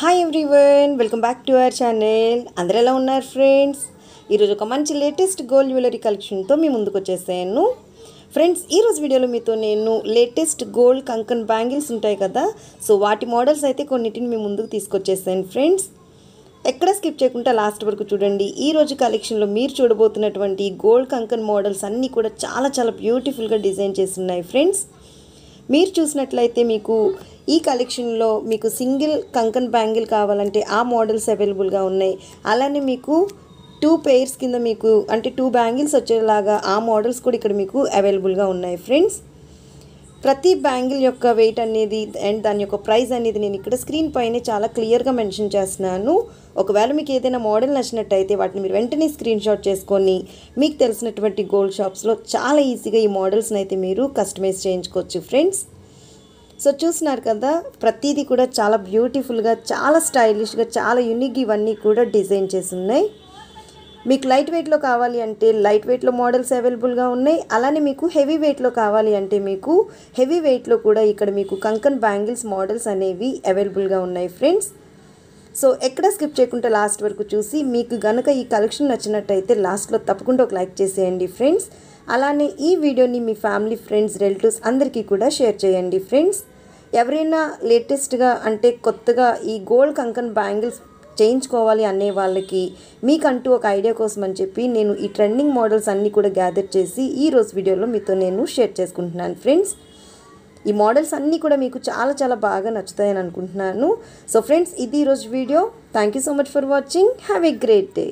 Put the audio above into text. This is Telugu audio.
hi everyone welcome back to our channel అందరు ఎలా ఉన్నారు ఫ్రెండ్స్ ఈరోజు ఒక మంచి లేటెస్ట్ గోల్డ్ జ్యువెలరీ కలెక్షన్తో మీ ముందుకు వచ్చేసాను ఫ్రెండ్స్ ఈరోజు వీడియోలో మీతో నేను లేటెస్ట్ గోల్డ్ కంకన్ బ్యాంగిల్స్ ఉంటాయి కదా సో వాటి మోడల్స్ అయితే కొన్నిటిని మీ ముందుకు తీసుకొచ్చేసాను ఫ్రెండ్స్ ఎక్కడ స్కిప్ చేయకుండా లాస్ట్ వరకు చూడండి ఈ రోజు కలెక్షన్లో మీరు చూడబోతున్నటువంటి గోల్డ్ కంకన్ మోడల్స్ అన్నీ కూడా చాలా చాలా బ్యూటిఫుల్గా డిజైన్ చేసి ఉన్నాయి ఫ్రెండ్స్ మీరు చూసినట్లయితే మీకు ఈ కలెక్షన్లో మీకు సింగిల్ కంకన్ బ్యాంగిల్ కావాలంటే ఆ మోడల్స్ అవైలబుల్గా ఉన్నాయి అలానే మీకు టూ పెయిర్స్ కింద మీకు అంటే టూ బ్యాంగిల్స్ వచ్చేలాగా ఆ మోడల్స్ కూడా ఇక్కడ మీకు అవైలబుల్గా ఉన్నాయి ఫ్రెండ్స్ ప్రతి బ్యాంగిల్ యొక్క వెయిట్ అనేది అండ్ దాని యొక్క ప్రైస్ అనేది నేను ఇక్కడ స్క్రీన్ పైన చాలా క్లియర్గా మెన్షన్ చేస్తున్నాను ఒకవేళ మీకు ఏదైనా మోడల్ నచ్చినట్టయితే వాటిని మీరు వెంటనే స్క్రీన్ షాట్ చేసుకొని మీకు తెలిసినటువంటి గోల్డ్ షాప్స్లో చాలా ఈజీగా ఈ మోడల్స్ని అయితే మీరు కస్టమైజ్ చేయించుకోవచ్చు ఫ్రెండ్స్ సో చూసినారు కదా ప్రతిదీ కూడా చాలా బ్యూటిఫుల్గా చాలా స్టైలిష్గా చాలా యూనిక్ ఇవన్నీ కూడా డిజైన్ చేసి ఉన్నాయి మీకు లైట్ వెయిట్లో కావాలి అంటే లైట్ వెయిట్లో మోడల్స్ అవైలబుల్గా ఉన్నాయి అలానే మీకు హెవీ వెయిట్లో కావాలి అంటే మీకు హెవీ వెయిట్లో కూడా ఇక్కడ మీకు కంకన్ బ్యాంగిల్స్ మోడల్స్ అనేవి అవైలబుల్గా ఉన్నాయి ఫ్రెండ్స్ సో ఎక్కడ స్కిప్ చేయకుండా లాస్ట్ వరకు చూసి మీకు గనక ఈ కలెక్షన్ నచ్చినట్టయితే లాస్ట్లో తప్పకుండా ఒక లైక్ చేసేయండి ఫ్రెండ్స్ అలానే ఈ వీడియోని మీ ఫ్యామిలీ ఫ్రెండ్స్ రిలేటివ్స్ అందరికీ కూడా షేర్ చేయండి ఫ్రెండ్స్ ఎవరైనా లేటెస్ట్గా అంటే కొత్తగా ఈ గోల్డ్ కంకన్ బ్యాంగిల్స్ చేయించుకోవాలి అనే వాళ్ళకి మీకంటూ ఒక ఐడియా కోసం అని చెప్పి నేను ఈ ట్రెండింగ్ మోడల్స్ అన్నీ కూడా గ్యాదర్ చేసి ఈ రోజు వీడియోలో మీతో నేను షేర్ చేసుకుంటున్నాను ఫ్రెండ్స్ ఈ మోడల్స్ అన్నీ కూడా మీకు చాలా చాలా బాగా నచ్చుతాయని అనుకుంటున్నాను సో ఫ్రెండ్స్ ఇది ఈరోజు video thank you so much for watching have a great day